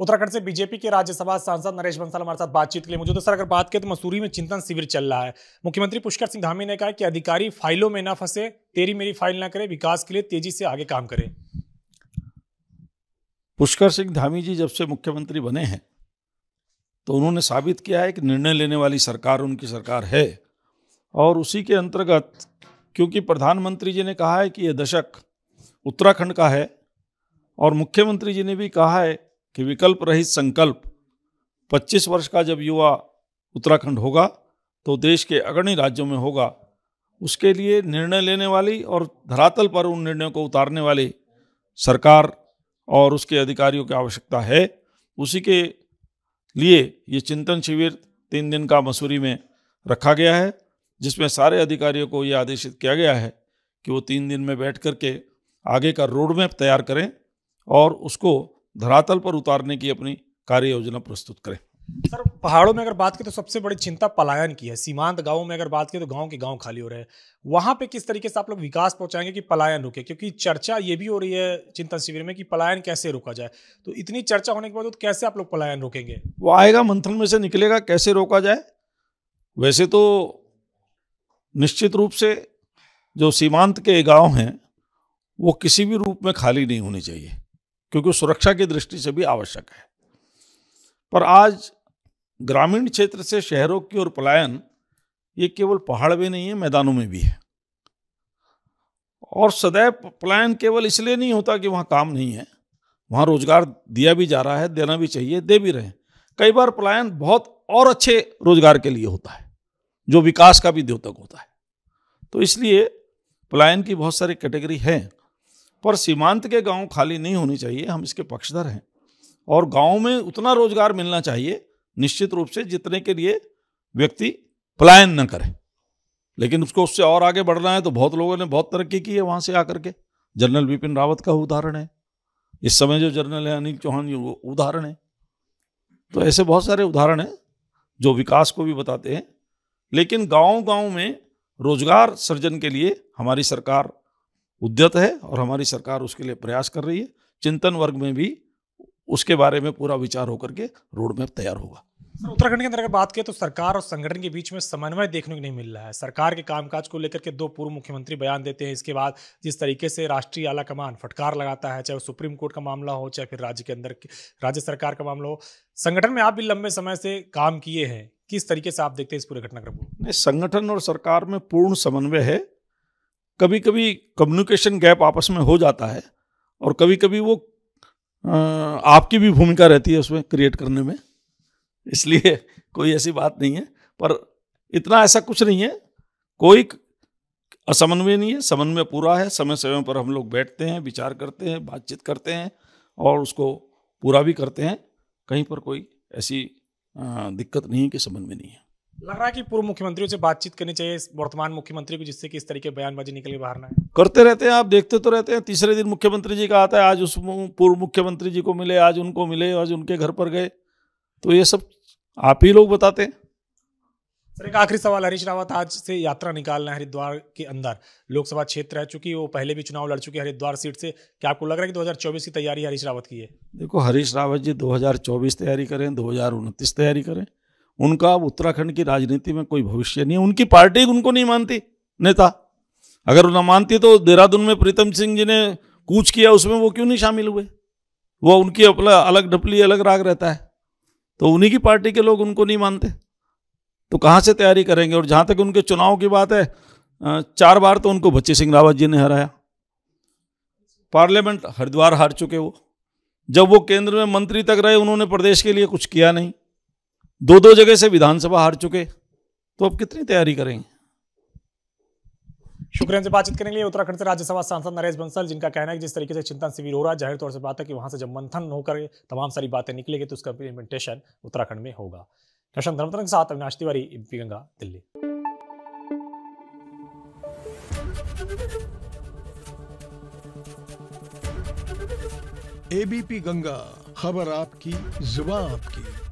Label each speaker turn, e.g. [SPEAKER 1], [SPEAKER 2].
[SPEAKER 1] उत्तराखंड से बीजेपी के राज्यसभा सांसद नरेश बंसल हमारे साथ बातचीत के लिए मुझे तो सर अगर बात करें तो मसूरी में चिंतन शिविर चल रहा है मुख्यमंत्री पुष्कर सिंह धामी ने कहा कि अधिकारी फाइलों में ना फंसे तेरी मेरी फाइल ना करे विकास के लिए तेजी से आगे काम करे
[SPEAKER 2] पुष्कर सिंह धामी जी जब से मुख्यमंत्री बने हैं तो उन्होंने साबित किया है कि निर्णय लेने वाली सरकार उनकी सरकार है और उसी के अंतर्गत क्योंकि प्रधानमंत्री जी ने कहा है कि यह दशक उत्तराखंड का है और मुख्यमंत्री जी ने भी कहा है कि विकल्प रहित संकल्प 25 वर्ष का जब युवा उत्तराखंड होगा तो देश के अग्रणी राज्यों में होगा उसके लिए निर्णय लेने वाली और धरातल पर उन निर्णयों को उतारने वाली सरकार और उसके अधिकारियों की आवश्यकता है उसी के लिए ये चिंतन शिविर तीन दिन का मसूरी में रखा गया है जिसमें सारे अधिकारियों को ये आदेशित किया गया है कि वो तीन दिन में बैठ करके आगे का रोड मैप तैयार करें और उसको धरातल पर उतारने की अपनी कार्य योजना प्रस्तुत करें
[SPEAKER 1] सर पहाड़ों में अगर बात की तो सबसे बड़ी चिंता पलायन की है सीमांत गांवों में अगर बात की तो गांव के गांव खाली हो रहे हैं वहां पे किस तरीके से आप लोग विकास पहुंचाएंगे कि पलायन रुके क्योंकि चर्चा ये भी हो रही है चिंतन शिविर में कि पलायन कैसे रोका जाए तो इतनी चर्चा होने के बाद तो कैसे आप लोग पलायन रोकेंगे
[SPEAKER 2] वो आएगा मंथन में से निकलेगा कैसे रोका जाए वैसे तो निश्चित रूप से जो सीमांत के गाँव हैं वो किसी भी रूप में खाली नहीं होनी चाहिए क्योंकि सुरक्षा की दृष्टि से भी आवश्यक है पर आज ग्रामीण क्षेत्र से शहरों की ओर पलायन ये केवल पहाड़ में नहीं है मैदानों में भी है और सदैव पलायन केवल इसलिए नहीं होता कि वहाँ काम नहीं है वहाँ रोजगार दिया भी जा रहा है देना भी चाहिए दे भी रहे कई बार पलायन बहुत और अच्छे रोजगार के लिए होता है जो विकास का भी द्योतक होता है तो इसलिए पलायन की बहुत सारी कैटेगरी है पर सीमांत के गांव खाली नहीं होनी चाहिए हम इसके पक्षधर हैं और गांव में उतना रोजगार मिलना चाहिए निश्चित रूप से जितने के लिए व्यक्ति पलायन न करे लेकिन उसको उससे और आगे बढ़ना है तो बहुत लोगों ने बहुत तरक्की की है वहां से आकर के जनरल बिपिन रावत का उदाहरण है इस समय जो जनरल है अनिल चौहान वो उदाहरण है तो ऐसे बहुत सारे उदाहरण हैं जो विकास को भी बताते हैं लेकिन गांव गांव में रोजगार सृजन के लिए हमारी सरकार उद्यत है और हमारी सरकार उसके लिए प्रयास कर रही है चिंतन वर्ग में भी उसके बारे में पूरा विचार होकर के रोड मैप तैयार होगा
[SPEAKER 1] उत्तराखंड के अंदर अगर बात करें तो सरकार और संगठन के बीच में समन्वय देखने को नहीं मिल रहा है सरकार के कामकाज को लेकर के दो पूर्व मुख्यमंत्री बयान देते हैं इसके बाद जिस तरीके से राष्ट्रीय आला कमान फटकार लगाता है चाहे वो सुप्रीम कोर्ट का मामला हो चाहे फिर राज्य के अंदर राज्य सरकार का मामला हो संगठन में आप भी लंबे समय से काम किए हैं किस तरीके से आप देखते हैं इस पूरे घटनाक्रम को
[SPEAKER 2] नहीं संगठन और सरकार में पूर्ण समन्वय है कभी कभी कम्युनिकेशन गैप आपस में हो जाता है और कभी कभी वो आपकी भी भूमिका रहती है उसमें क्रिएट करने में इसलिए कोई ऐसी बात नहीं है पर इतना ऐसा कुछ नहीं है कोई असमन्वय नहीं है समन्वय पूरा है समय समय पर हम लोग बैठते हैं विचार करते हैं बातचीत करते हैं और उसको पूरा भी करते हैं कहीं पर कोई ऐसी दिक्कत नहीं है कि समन्वय नहीं है
[SPEAKER 1] लग रहा है कि पूर्व मुख्यमंत्रियों से बातचीत करनी चाहिए वर्तमान मुख्यमंत्री को जिससे कि इस तरीके बयानबाजी निकल के बाहर ना है
[SPEAKER 2] करते रहते हैं आप देखते तो रहते हैं तीसरे दिन मुख्यमंत्री जी का आता है आज उस पूर्व मुख्यमंत्री जी को मिले आज उनको मिले आज उनके घर पर गए तो ये सब आप ही लोग बताते हैं
[SPEAKER 1] सर एक आखिरी सवाल हरीश रावत आज से यात्रा निकालना है हरिद्वार के अंदर लोकसभा क्षेत्र है चूंकि वो पहले भी चुनाव लड़ चुके हैं हरिद्वार सीट से क्या आपको लग रहा है कि 2024 की तैयारी हरीश रावत की है
[SPEAKER 2] देखो हरीश रावत जी 2024 तैयारी करें दो तैयारी करें उनका उत्तराखंड की राजनीति में कोई भविष्य नहीं है उनकी पार्टी उनको नहीं मानती नेता अगर ना मानती तो देहरादून में प्रीतम सिंह जी ने कूच किया उसमें वो क्यों नहीं शामिल हुए वो उनकी अपना अलग डपली अलग राग रहता है तो उन्हीं की पार्टी के लोग उनको नहीं मानते तो कहाँ से तैयारी करेंगे और जहाँ तक उनके चुनाव की बात है चार बार तो उनको बच्चे सिंह रावत जी ने हराया पार्लियामेंट हरिद्वार हार चुके वो जब वो केंद्र में मंत्री तक रहे उन्होंने प्रदेश के लिए कुछ किया नहीं दो दो जगह से विधानसभा हार चुके तो अब कितनी तैयारी करेंगे
[SPEAKER 1] शुक्रिया से बातचीत करने के लिए उत्तराखंड से राज्यसभा सांसद नरेश बंसल जिनका कहना है कि जिस तरीके से चिंतन शिविर हो रहा है जाहिर तौर से बात है कि वहां से जब मंथन होकर तमाम सारी बातें निकलेगी तो उसका इम्प्लीमेंटेशन उत्तराखंड में होगा कृष्ण धर्मतरंग के साथ अविनाश तिवारी गंगा दिल्ली
[SPEAKER 2] एबीपी गंगा खबर आपकी जुबा
[SPEAKER 1] आपकी